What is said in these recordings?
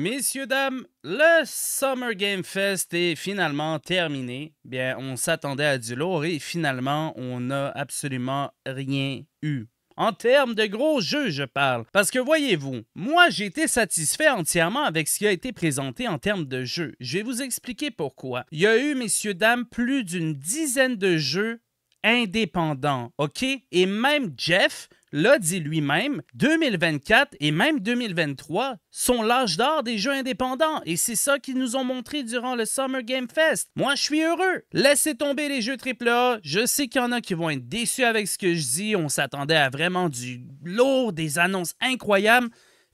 Messieurs, dames, le Summer Game Fest est finalement terminé. Bien, on s'attendait à du lourd et finalement, on n'a absolument rien eu. En termes de gros jeux, je parle. Parce que voyez-vous, moi j'ai été satisfait entièrement avec ce qui a été présenté en termes de jeux. Je vais vous expliquer pourquoi. Il y a eu, messieurs, dames, plus d'une dizaine de jeux indépendants, OK? Et même Jeff, l'a dit lui-même, 2024 et même 2023 sont l'âge d'or des jeux indépendants et c'est ça qu'ils nous ont montré durant le Summer Game Fest. Moi, je suis heureux. Laissez tomber les jeux AAA. Je sais qu'il y en a qui vont être déçus avec ce que je dis. On s'attendait à vraiment du lourd, des annonces incroyables.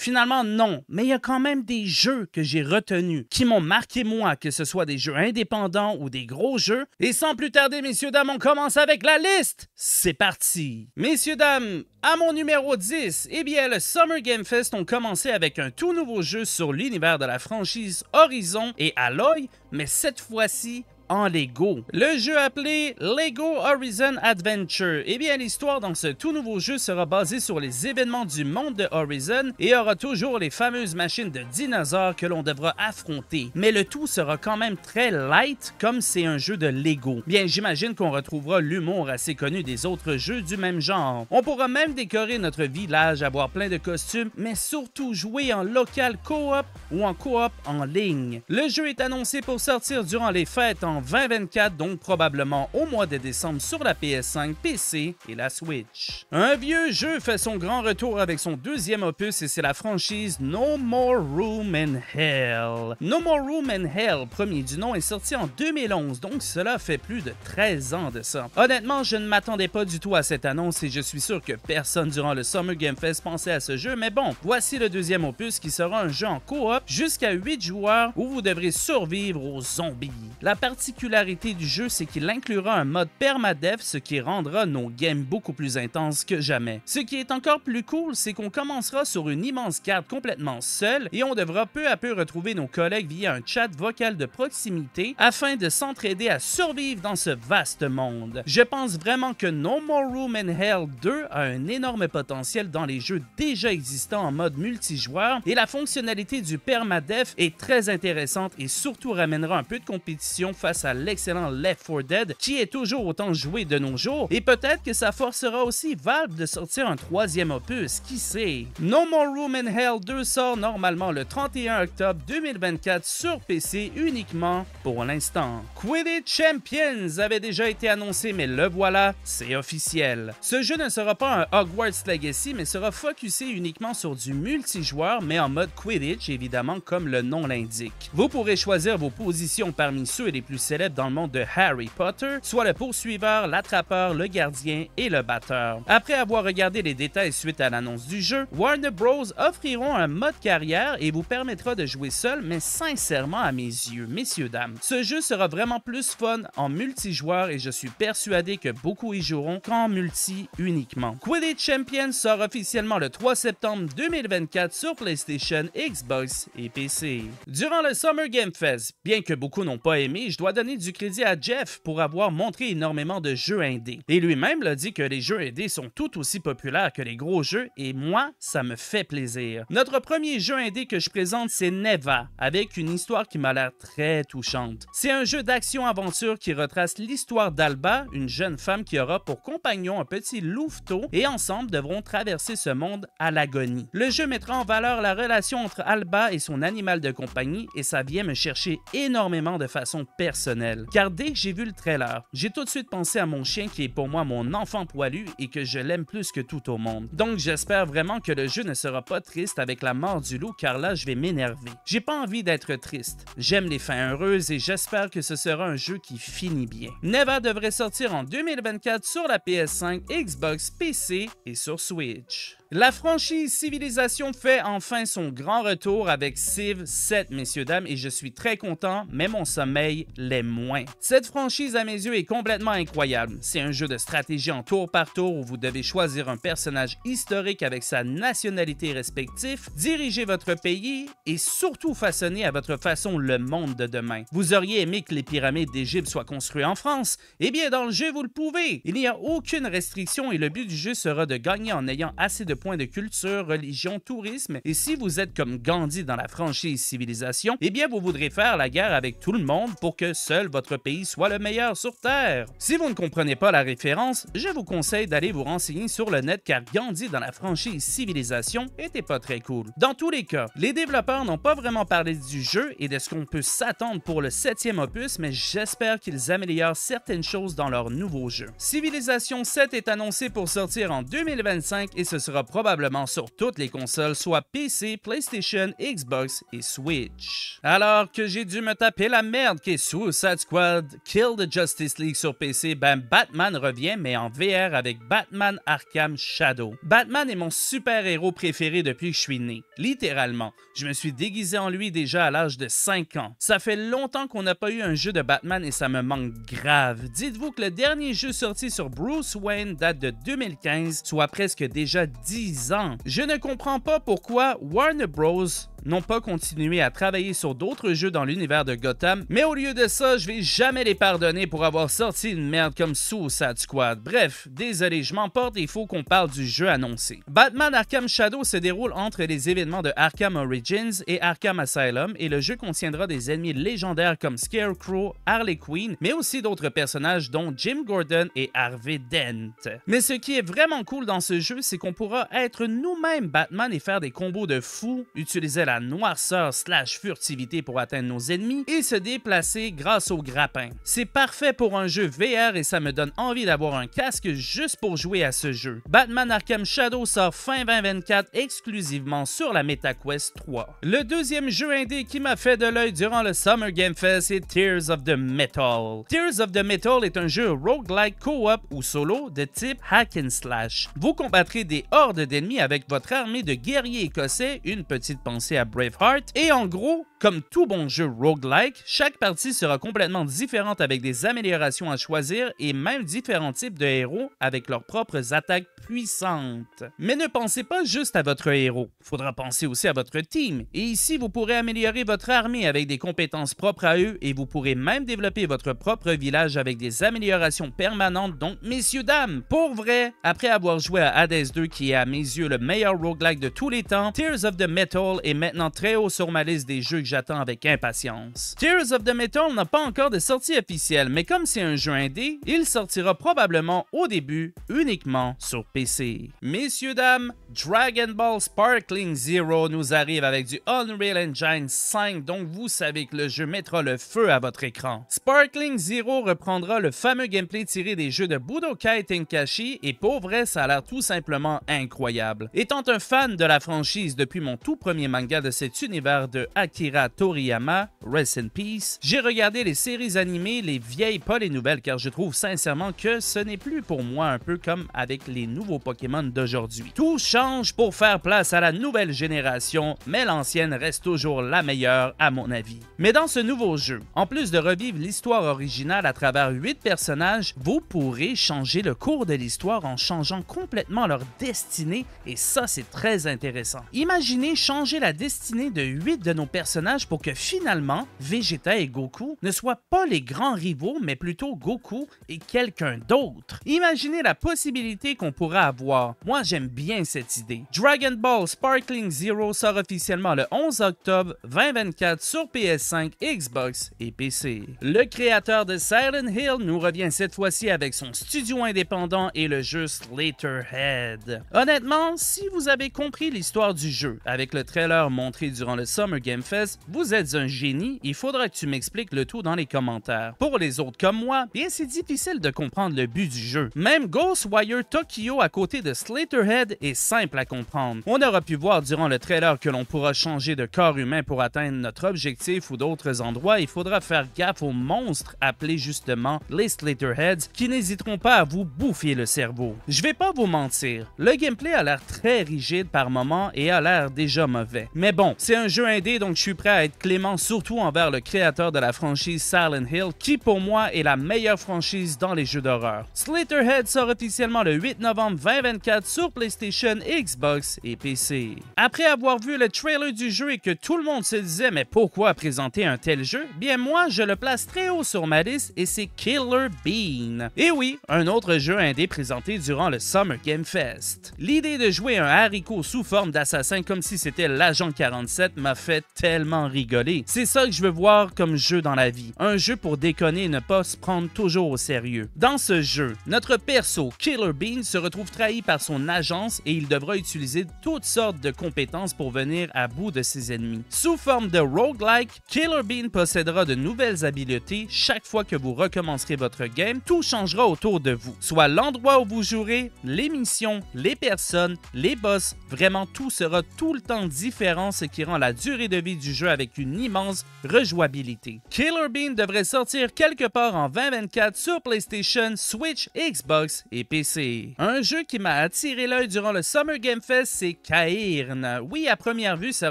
Finalement, non, mais il y a quand même des jeux que j'ai retenus, qui m'ont marqué moi, que ce soit des jeux indépendants ou des gros jeux. Et sans plus tarder, messieurs, dames, on commence avec la liste. C'est parti. Messieurs, dames, à mon numéro 10, eh bien, le Summer Game Fest ont commencé avec un tout nouveau jeu sur l'univers de la franchise Horizon et Aloy, mais cette fois-ci en Lego. Le jeu appelé Lego Horizon Adventure. Eh bien, l'histoire dans ce tout nouveau jeu sera basée sur les événements du monde de Horizon et aura toujours les fameuses machines de dinosaures que l'on devra affronter. Mais le tout sera quand même très light comme c'est un jeu de Lego. Bien, j'imagine qu'on retrouvera l'humour assez connu des autres jeux du même genre. On pourra même décorer notre village, avoir plein de costumes, mais surtout jouer en local co-op ou en co-op en ligne. Le jeu est annoncé pour sortir durant les fêtes en 2024, donc probablement au mois de décembre sur la PS5, PC et la Switch. Un vieux jeu fait son grand retour avec son deuxième opus et c'est la franchise No More Room in Hell. No More Room in Hell, premier du nom, est sorti en 2011, donc cela fait plus de 13 ans de ça. Honnêtement, je ne m'attendais pas du tout à cette annonce et je suis sûr que personne durant le Summer Game Fest pensait à ce jeu, mais bon, voici le deuxième opus qui sera un jeu en coop jusqu'à 8 joueurs où vous devrez survivre aux zombies. La partie particularité du jeu, c'est qu'il inclura un mode permadef, ce qui rendra nos games beaucoup plus intenses que jamais. Ce qui est encore plus cool, c'est qu'on commencera sur une immense carte complètement seule et on devra peu à peu retrouver nos collègues via un chat vocal de proximité afin de s'entraider à survivre dans ce vaste monde. Je pense vraiment que No More Room in Hell 2 a un énorme potentiel dans les jeux déjà existants en mode multijoueur et la fonctionnalité du permadef est très intéressante et surtout ramènera un peu de compétition face à l'excellent Left 4 Dead qui est toujours autant joué de nos jours et peut-être que ça forcera aussi Valve de sortir un troisième opus, qui sait. No More Room in Hell 2 sort normalement le 31 octobre 2024 sur PC uniquement pour l'instant. Quidditch Champions avait déjà été annoncé mais le voilà, c'est officiel. Ce jeu ne sera pas un Hogwarts Legacy mais sera focusé uniquement sur du multijoueur mais en mode Quidditch évidemment comme le nom l'indique. Vous pourrez choisir vos positions parmi ceux les plus célèbre dans le monde de Harry Potter, soit le poursuiveur, l'attrapeur, le gardien et le batteur. Après avoir regardé les détails suite à l'annonce du jeu, Warner Bros. offriront un mode carrière et vous permettra de jouer seul, mais sincèrement à mes yeux, messieurs, dames, ce jeu sera vraiment plus fun en multijoueur et je suis persuadé que beaucoup y joueront qu'en multi uniquement. Quidditch Champion sort officiellement le 3 septembre 2024 sur PlayStation, Xbox et PC. Durant le Summer Game Fest, bien que beaucoup n'ont pas aimé, je dois donner du crédit à Jeff pour avoir montré énormément de jeux indés. Et lui-même l'a dit que les jeux indés sont tout aussi populaires que les gros jeux et moi, ça me fait plaisir. Notre premier jeu indé que je présente, c'est Neva, avec une histoire qui m'a l'air très touchante. C'est un jeu d'action-aventure qui retrace l'histoire d'Alba, une jeune femme qui aura pour compagnon un petit louveteau et ensemble devront traverser ce monde à l'agonie. Le jeu mettra en valeur la relation entre Alba et son animal de compagnie et ça vient me chercher énormément de façon personnelle personnel. Car dès que j'ai vu le trailer, j'ai tout de suite pensé à mon chien qui est pour moi mon enfant poilu et que je l'aime plus que tout au monde. Donc j'espère vraiment que le jeu ne sera pas triste avec la mort du loup car là je vais m'énerver. J'ai pas envie d'être triste. J'aime les fins heureuses et j'espère que ce sera un jeu qui finit bien. Neva devrait sortir en 2024 sur la PS5, Xbox, PC et sur Switch. La franchise Civilisation fait enfin son grand retour avec Civ 7, messieurs, dames, et je suis très content, mais mon sommeil l'est moins. Cette franchise, à mes yeux, est complètement incroyable. C'est un jeu de stratégie en tour par tour où vous devez choisir un personnage historique avec sa nationalité respective, diriger votre pays et surtout façonner à votre façon le monde de demain. Vous auriez aimé que les pyramides d'Égypte soient construites en France? Eh bien, dans le jeu, vous le pouvez! Il n'y a aucune restriction et le but du jeu sera de gagner en ayant assez de points de culture, religion, tourisme, et si vous êtes comme Gandhi dans la franchise civilisation, eh bien vous voudrez faire la guerre avec tout le monde pour que seul votre pays soit le meilleur sur Terre. Si vous ne comprenez pas la référence, je vous conseille d'aller vous renseigner sur le net car Gandhi dans la franchise civilisation était pas très cool. Dans tous les cas, les développeurs n'ont pas vraiment parlé du jeu et de ce qu'on peut s'attendre pour le 7 septième opus, mais j'espère qu'ils améliorent certaines choses dans leur nouveau jeu. Civilisation 7 est annoncé pour sortir en 2025 et ce sera probablement sur toutes les consoles, soit PC, PlayStation, Xbox et Switch. Alors que j'ai dû me taper la merde qui est Suicide Squad, Kill the Justice League sur PC, ben Batman revient mais en VR avec Batman Arkham Shadow. Batman est mon super-héros préféré depuis que je suis né. Littéralement, je me suis déguisé en lui déjà à l'âge de 5 ans. Ça fait longtemps qu'on n'a pas eu un jeu de Batman et ça me manque grave. Dites-vous que le dernier jeu sorti sur Bruce Wayne date de 2015, soit presque déjà 10 ans. Je ne comprends pas pourquoi Warner Bros n'ont pas continué à travailler sur d'autres jeux dans l'univers de Gotham, mais au lieu de ça, je vais jamais les pardonner pour avoir sorti une merde comme Suicide Squad. Bref, désolé, je m'emporte et il faut qu'on parle du jeu annoncé. Batman Arkham Shadow se déroule entre les événements de Arkham Origins et Arkham Asylum et le jeu contiendra des ennemis légendaires comme Scarecrow, Harley Quinn, mais aussi d'autres personnages dont Jim Gordon et Harvey Dent. Mais ce qui est vraiment cool dans ce jeu, c'est qu'on pourra être nous-mêmes Batman et faire des combos de fous, utiliser la noirceur slash furtivité pour atteindre nos ennemis et se déplacer grâce au grappin. C'est parfait pour un jeu VR et ça me donne envie d'avoir un casque juste pour jouer à ce jeu. Batman Arkham Shadow sort fin 2024 exclusivement sur la MetaQuest 3. Le deuxième jeu indé qui m'a fait de l'œil durant le Summer Game Fest est Tears of the Metal. Tears of the Metal est un jeu roguelike co-op ou solo de type hack and slash. Vous combattrez des hordes d'ennemis avec votre armée de guerriers écossais, une petite pensée à brave Braveheart. Et en gros, comme tout bon jeu roguelike, chaque partie sera complètement différente avec des améliorations à choisir et même différents types de héros avec leurs propres attaques puissantes. Mais ne pensez pas juste à votre héros, faudra penser aussi à votre team. Et ici, vous pourrez améliorer votre armée avec des compétences propres à eux et vous pourrez même développer votre propre village avec des améliorations permanentes. Donc, messieurs, dames, pour vrai, après avoir joué à Hades 2 qui est à mes yeux le meilleur roguelike de tous les temps, Tears of the Metal et très haut sur ma liste des jeux que j'attends avec impatience. Tears of the Metal n'a pas encore de sortie officielle, mais comme c'est un jeu indé, il sortira probablement au début uniquement sur PC. Messieurs, dames, Dragon Ball Sparkling Zero nous arrive avec du Unreal Engine 5, donc vous savez que le jeu mettra le feu à votre écran. Sparkling Zero reprendra le fameux gameplay tiré des jeux de Budokai Tenkashi et pour vrai, ça a l'air tout simplement incroyable. Étant un fan de la franchise depuis mon tout premier manga de cet univers de Akira Toriyama, Rest in Peace, j'ai regardé les séries animées, les vieilles, pas les nouvelles, car je trouve sincèrement que ce n'est plus pour moi un peu comme avec les nouveaux Pokémon d'aujourd'hui. Tout change pour faire place à la nouvelle génération, mais l'ancienne reste toujours la meilleure à mon avis. Mais dans ce nouveau jeu, en plus de revivre l'histoire originale à travers huit personnages, vous pourrez changer le cours de l'histoire en changeant complètement leur destinée et ça c'est très intéressant. Imaginez changer la destinée destiné de huit de nos personnages pour que finalement Vegeta et Goku ne soient pas les grands rivaux, mais plutôt Goku et quelqu'un d'autre. Imaginez la possibilité qu'on pourrait avoir. Moi, j'aime bien cette idée. Dragon Ball Sparkling Zero sort officiellement le 11 octobre 2024 sur PS5, Xbox et PC. Le créateur de Silent Hill nous revient cette fois-ci avec son studio indépendant et le jeu Slaterhead. Honnêtement, si vous avez compris l'histoire du jeu avec le trailer durant le Summer Game Fest, vous êtes un génie, il faudra que tu m'expliques le tout dans les commentaires. Pour les autres comme moi, bien c'est difficile de comprendre le but du jeu. Même Ghostwire Tokyo à côté de Slaterhead est simple à comprendre. On aura pu voir durant le trailer que l'on pourra changer de corps humain pour atteindre notre objectif ou d'autres endroits, il faudra faire gaffe aux monstres appelés justement les Slaterheads qui n'hésiteront pas à vous bouffer le cerveau. Je vais pas vous mentir, le gameplay a l'air très rigide par moments et a l'air déjà mauvais. Mais bon, c'est un jeu indé, donc je suis prêt à être clément, surtout envers le créateur de la franchise Silent Hill, qui pour moi est la meilleure franchise dans les jeux d'horreur. Slaterhead sort officiellement le 8 novembre 2024 sur PlayStation, Xbox et PC. Après avoir vu le trailer du jeu et que tout le monde se disait mais pourquoi présenter un tel jeu, bien moi je le place très haut sur ma liste et c'est Killer Bean. Et oui, un autre jeu indé présenté durant le Summer Game Fest. L'idée de jouer un haricot sous forme d'assassin comme si c'était l'agent 47 m'a fait tellement rigoler. C'est ça que je veux voir comme jeu dans la vie. Un jeu pour déconner et ne pas se prendre toujours au sérieux. Dans ce jeu, notre perso, Killer Bean, se retrouve trahi par son agence et il devra utiliser toutes sortes de compétences pour venir à bout de ses ennemis. Sous forme de roguelike, Killer Bean possédera de nouvelles habiletés chaque fois que vous recommencerez votre game, tout changera autour de vous. Soit l'endroit où vous jouerez, les missions, les personnes, les boss, vraiment tout sera tout le temps différent ce qui rend la durée de vie du jeu avec une immense rejouabilité. Killer Bean devrait sortir quelque part en 2024 sur PlayStation, Switch, Xbox et PC. Un jeu qui m'a attiré l'œil durant le Summer Game Fest, c'est Cairn. Oui, à première vue, ça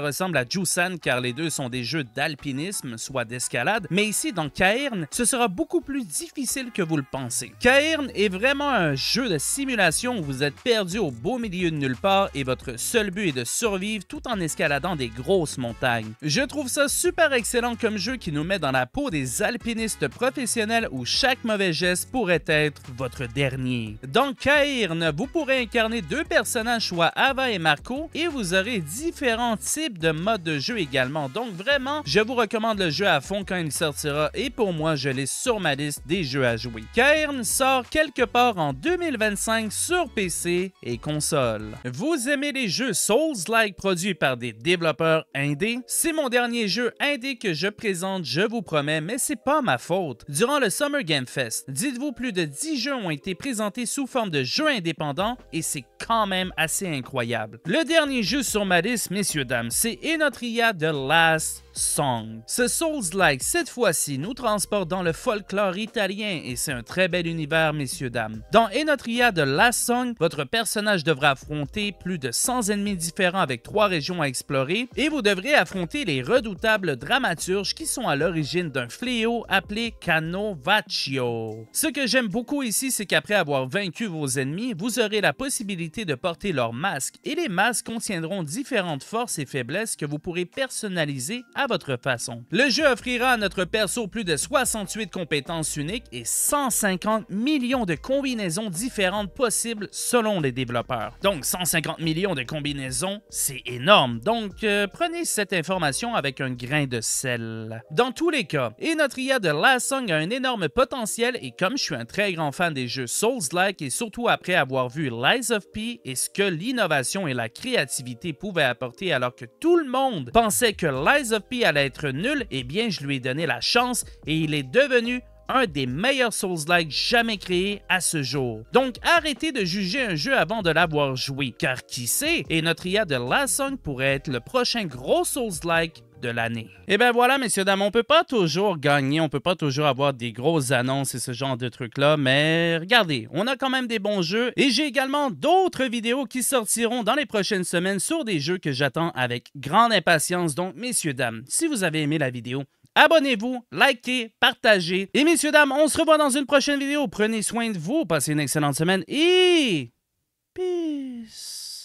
ressemble à Jusan car les deux sont des jeux d'alpinisme, soit d'escalade, mais ici dans Cairn, ce sera beaucoup plus difficile que vous le pensez. Cairn est vraiment un jeu de simulation où vous êtes perdu au beau milieu de nulle part et votre seul but est de survivre tout en escaladant dans des grosses montagnes. Je trouve ça super excellent comme jeu qui nous met dans la peau des alpinistes professionnels où chaque mauvais geste pourrait être votre dernier. Dans Cairn, vous pourrez incarner deux personnages, soit Ava et Marco, et vous aurez différents types de modes de jeu également. Donc vraiment, je vous recommande le jeu à fond quand il sortira et pour moi, je l'ai sur ma liste des jeux à jouer. Cairn sort quelque part en 2025 sur PC et console. Vous aimez les jeux Souls-like produits par des développeur indé. C'est mon dernier jeu indé que je présente, je vous promets, mais c'est pas ma faute. Durant le Summer Game Fest, dites-vous plus de 10 jeux ont été présentés sous forme de jeux indépendants et c'est quand même assez incroyable. Le dernier jeu sur ma liste, messieurs dames, c'est Enotria The Last Song. Ce Souls-like, cette fois-ci, nous transporte dans le folklore italien et c'est un très bel univers, messieurs, dames. Dans Enotria de la Song, votre personnage devra affronter plus de 100 ennemis différents avec trois régions à explorer et vous devrez affronter les redoutables dramaturges qui sont à l'origine d'un fléau appelé Canovaccio. Ce que j'aime beaucoup ici, c'est qu'après avoir vaincu vos ennemis, vous aurez la possibilité de porter leurs masques et les masques contiendront différentes forces et faiblesses que vous pourrez personnaliser votre façon. Le jeu offrira à notre perso plus de 68 compétences uniques et 150 millions de combinaisons différentes possibles selon les développeurs. Donc 150 millions de combinaisons, c'est énorme. Donc euh, prenez cette information avec un grain de sel. Dans tous les cas, et notre IA de Last Song a un énorme potentiel et comme je suis un très grand fan des jeux Souls-like et surtout après avoir vu Lies of P et ce que l'innovation et la créativité pouvaient apporter alors que tout le monde pensait que Lies of à l'être nul, eh bien je lui ai donné la chance et il est devenu un des meilleurs Souls-like jamais créés à ce jour. Donc arrêtez de juger un jeu avant de l'avoir joué, car qui sait, et notre IA de Last Song pourrait être le prochain gros Souls-like de l'année. Et eh ben voilà, messieurs, dames, on peut pas toujours gagner, on peut pas toujours avoir des grosses annonces et ce genre de trucs-là, mais regardez, on a quand même des bons jeux et j'ai également d'autres vidéos qui sortiront dans les prochaines semaines sur des jeux que j'attends avec grande impatience. Donc, messieurs, dames, si vous avez aimé la vidéo, abonnez-vous, likez, partagez. Et messieurs, dames, on se revoit dans une prochaine vidéo. Prenez soin de vous, passez une excellente semaine et... Peace.